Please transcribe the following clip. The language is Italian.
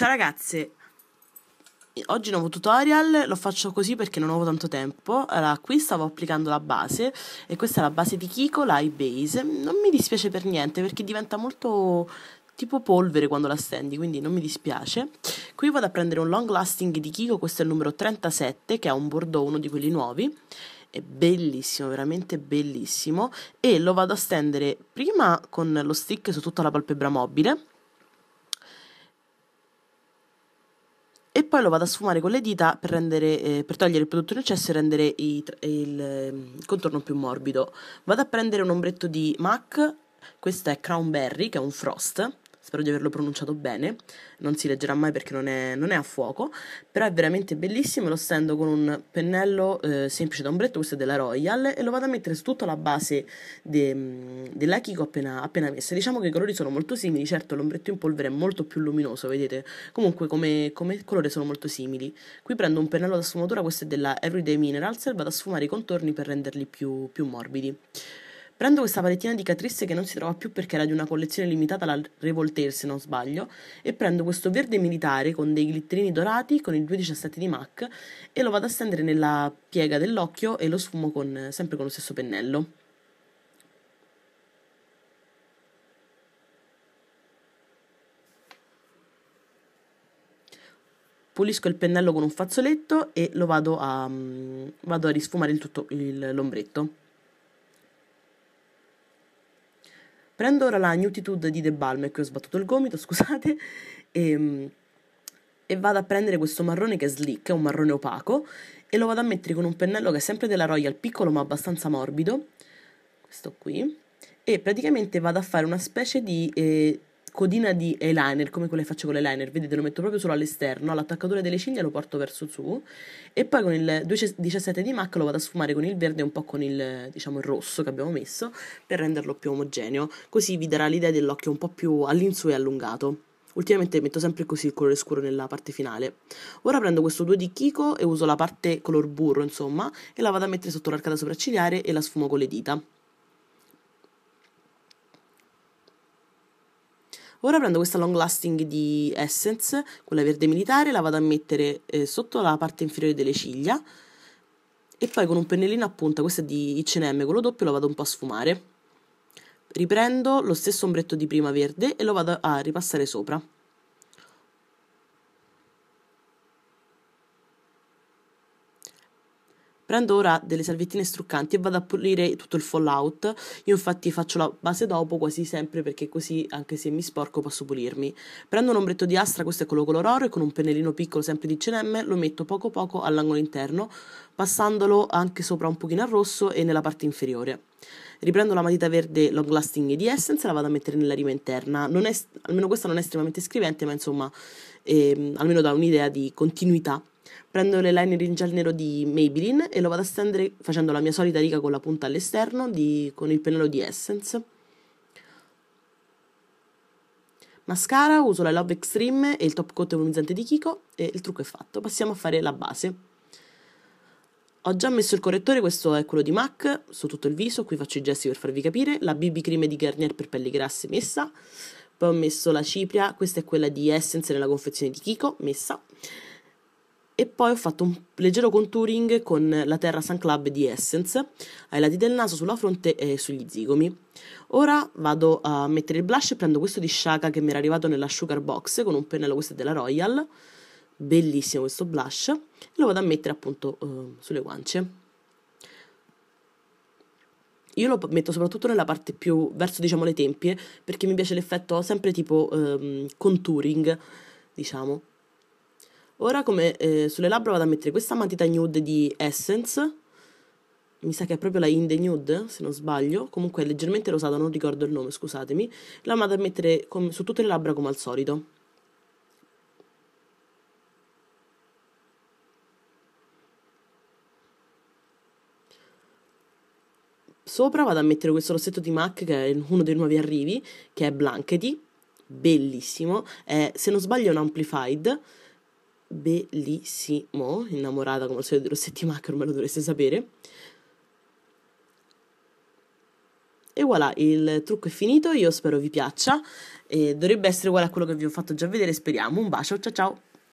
Ciao ragazze, oggi nuovo tutorial, lo faccio così perché non avevo tanto tempo. Allora, qui stavo applicando la base e questa è la base di Kiko, la iBase. Non mi dispiace per niente perché diventa molto tipo polvere quando la stendi, quindi non mi dispiace. Qui vado a prendere un long lasting di Kiko, questo è il numero 37, che è un bordeaux, uno di quelli nuovi. È bellissimo, veramente bellissimo. E lo vado a stendere prima con lo stick su tutta la palpebra mobile poi lo vado a sfumare con le dita per, rendere, eh, per togliere il prodotto in eccesso e rendere i, il, ehm, contorno più morbido. Vado a prendere un ombretto di MAC, questo è Crownberry, che è un frost, spero di averlo pronunciato bene, non si leggerà mai perché non è, non è a fuoco, però è veramente bellissimo, lo stendo con un pennello eh, semplice da ombretto, questo è della Royal, e lo vado a mettere su tutta la base de, mm, della Kiko appena, appena messa. Diciamo che i colori sono molto simili, certo l'ombretto in polvere è molto più luminoso, vedete, comunque come, come colore sono molto simili. Qui prendo un pennello da sfumatura, questo è della Everyday Minerals, e vado a sfumare i contorni per renderli più, più morbidi. Prendo questa palettina di Catrice che non si trova più perché era di una collezione limitata alla Revolter, se non sbaglio e prendo questo verde militare con dei glitterini dorati con il 217 di MAC e lo vado a stendere nella piega dell'occhio e lo sfumo con, sempre con lo stesso pennello. pulisco il pennello con un fazzoletto e lo vado a, mm, vado a risfumare il tutto il, l'ombretto. Prendo ora la Newtitude di The Balm, che ho sbattuto il gomito, scusate, e, ehm, e vado a prendere questo marrone che è slick, è un marrone opaco, e lo vado a mettere con un pennello che è sempre della Royal, piccolo ma abbastanza morbido, questo qui, e praticamente vado a fare una specie di eh, codina di eyeliner, come quelle faccio con l'eyeliner, vedete lo metto proprio solo all'esterno, all'attaccatore delle ciglia lo porto verso su e poi con il 217 di MAC lo vado a sfumare con il verde e un po' con il, diciamo, il rosso che abbiamo messo per renderlo più omogeneo, così vi darà l'idea dell'occhio un po' più all'insù e allungato. Ultimamente metto sempre così il colore scuro nella parte finale. Ora prendo questo 2 di Kiko e uso la parte color burro, insomma, e la vado a mettere sotto l'arcata sopraccigliare e la sfumo con le dita. Ora prendo questa long lasting di Essence, quella verde militare, la vado a mettere eh, sotto la parte inferiore delle ciglia e poi con un pennellino a punta, questa è di H&M, quello doppio, lo vado un po' a sfumare. Riprendo lo stesso ombretto di prima verde e lo vado a ripassare sopra. Prendo ora delle salviettine struccanti e vado a pulire tutto il fallout. Io infatti faccio la base dopo quasi sempre perché così anche se mi sporco posso pulirmi. Prendo un ombretto di astra, questo è quello color oro, e con un pennellino piccolo sempre di CNM lo metto poco poco all'angolo interno, passandolo anche sopra un pochino al rosso e nella parte inferiore. Riprendo la matita verde Long Lasting di Essence e la vado a mettere nella rima interna. È, almeno questa non è estremamente scrivente, ma insomma, ehm, almeno dà un'idea di continuità Prendo le liner in gel nero di Maybelline e lo vado a stendere facendo la mia solita riga con la punta all'esterno di, con il pennello di Essence. Mascara, uso la Love Extreme e il top coat volumizzante di Kiko e il trucco è fatto. Passiamo a fare la base. Ho già messo il correttore, questo è quello di MAC, su tutto il viso, qui faccio i gesti per farvi capire. La BB Cream di Garnier per pelli grasse messa. Poi ho messo la cipria, questa è quella di Essence nella confezione di Kiko, messa e poi ho fatto un leggero contouring con la Terra Sun Club di Essence ai lati del naso, sulla fronte e sugli zigomi. Ora vado a mettere il blush e prendo questo di Shaka che mi era arrivato nella Sugar Box con un pennello, questo è della Royal, bellissimo questo blush, e lo vado a mettere appunto uh, sulle guance. Io lo metto soprattutto nella parte più verso diciamo le tempie perché mi piace l'effetto sempre tipo um, contouring, diciamo. Ora come eh, sulle labbra vado a mettere questa matita nude di Essence, mi sa che è proprio la In The Nude, se non sbaglio, comunque è leggermente rosata, non ricordo il nome, scusatemi, la vado a mettere com- su tutte le labbra come al solito. Sopra vado a mettere questo rossetto di MAC che è uno dei nuovi arrivi, che è Blankety, bellissimo, è, se non sbaglio è un amplified, bellissimo, innamorata come al solito dello settimacro, me lo dovreste sapere. E voilà, il trucco è finito, io spero vi piaccia, e dovrebbe essere uguale a quello che vi ho fatto già vedere, speriamo. Un bacio, ciao ciao!